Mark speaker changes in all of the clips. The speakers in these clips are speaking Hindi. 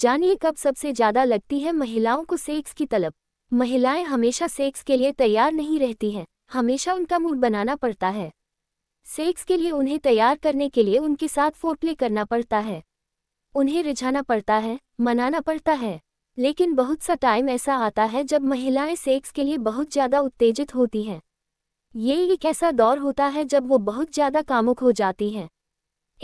Speaker 1: जानिए कब सबसे ज्यादा लगती है महिलाओं को सेक्स की तलब महिलाएं हमेशा सेक्स के लिए तैयार नहीं रहती हैं हमेशा उनका मूड बनाना पड़ता है सेक्स के लिए उन्हें तैयार करने के लिए उनके साथ फोटले करना पड़ता है उन्हें रिझाना पड़ता है मनाना पड़ता है लेकिन बहुत सा टाइम ऐसा आता है जब महिलाएं सेक्स के लिए बहुत ज़्यादा उत्तेजित होती हैं ये एक ऐसा दौर होता है जब वो बहुत ज़्यादा कामुक हो जाती हैं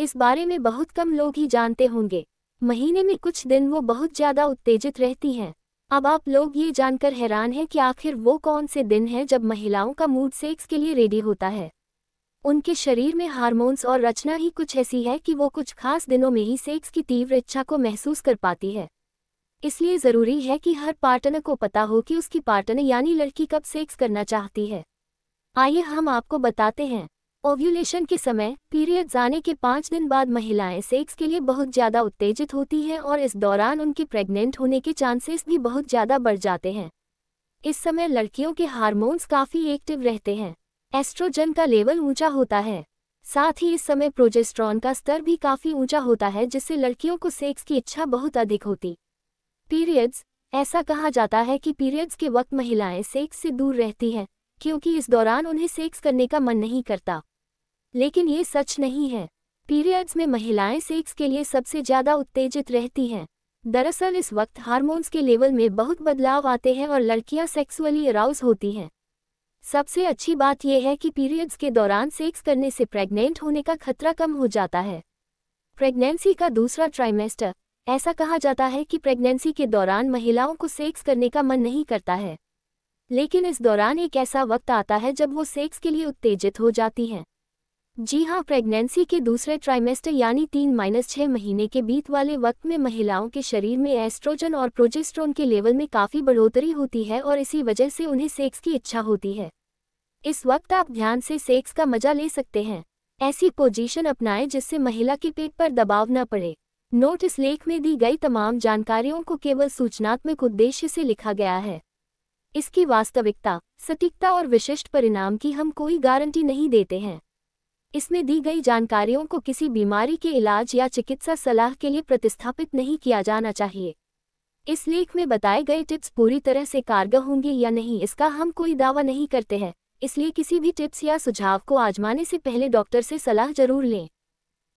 Speaker 1: इस बारे में बहुत कम लोग ही जानते होंगे महीने में कुछ दिन वो बहुत ज्यादा उत्तेजित रहती हैं अब आप लोग ये जानकर हैरान हैं कि आखिर वो कौन से दिन हैं जब महिलाओं का मूड सेक्स के लिए रेडी होता है उनके शरीर में हार्मोन्स और रचना ही कुछ ऐसी है कि वो कुछ खास दिनों में ही सेक्स की तीव्र इच्छा को महसूस कर पाती है इसलिए ज़रूरी है कि हर पार्टनर को पता हो कि उसकी पार्टनर यानी लड़की कब सेक्स करना चाहती है आइए हम आपको बताते हैं ओव्यूलेशन के समय पीरियड्स आने के पाँच दिन बाद महिलाएं सेक्स के लिए बहुत ज़्यादा उत्तेजित होती हैं और इस दौरान उनके प्रेग्नेंट होने के चांसेस भी बहुत ज़्यादा बढ़ जाते हैं इस समय लड़कियों के हार्मोन्स काफ़ी एक्टिव रहते हैं एस्ट्रोजन का लेवल ऊंचा होता है साथ ही इस समय प्रोजेस्ट्रॉन का स्तर भी काफ़ी ऊंचा होता है जिससे लड़कियों को सेक्स की इच्छा बहुत अधिक होती पीरियड्स ऐसा कहा जाता है कि पीरियड्स के वक्त महिलाएं सेक्स से दूर रहती हैं क्योंकि इस दौरान उन्हें सेक्स करने का मन नहीं करता लेकिन ये सच नहीं है पीरियड्स में महिलाएं सेक्स के लिए सबसे ज़्यादा उत्तेजित रहती हैं दरअसल इस वक्त हार्मोन्स के लेवल में बहुत बदलाव आते हैं और लड़कियां सेक्सुअली अराउज होती हैं सबसे अच्छी बात यह है कि पीरियड्स के दौरान सेक्स करने से प्रेग्नेंट होने का खतरा कम हो जाता है प्रेग्नेंसी का दूसरा ट्राइमेस्टर ऐसा कहा जाता है कि प्रेग्नेंसी के दौरान महिलाओं को सेक्स करने का मन नहीं करता है लेकिन इस दौरान एक ऐसा वक्त आता है जब वो सेक्स के लिए उत्तेजित हो जाती हैं जी हां प्रेगनेंसी के दूसरे ट्राइमेस्टर यानी तीन माइनस छः महीने के बीत वाले वक्त में महिलाओं के शरीर में एस्ट्रोजन और प्रोजेस्ट्रोन के लेवल में काफ़ी बढ़ोतरी होती है और इसी वजह से उन्हें सेक्स की इच्छा होती है इस वक्त आप ध्यान से सेक्स का मजा ले सकते हैं ऐसी पोजीशन अपनाएं जिससे महिला के पेट पर दबाव न पड़े नोट इस लेख में दी गई तमाम जानकारियों को केवल सूचनात्मक उद्देश्य से लिखा गया है इसकी वास्तविकता सटीकता और विशिष्ट परिणाम की हम कोई गारंटी नहीं देते हैं इसमें दी गई जानकारियों को किसी बीमारी के इलाज या चिकित्सा सलाह के लिए प्रतिस्थापित नहीं किया जाना चाहिए इस लेख में बताए गए टिप्स पूरी तरह से कारगर होंगे या नहीं इसका हम कोई दावा नहीं करते हैं इसलिए किसी भी टिप्स या सुझाव को आजमाने से पहले डॉक्टर से सलाह जरूर लें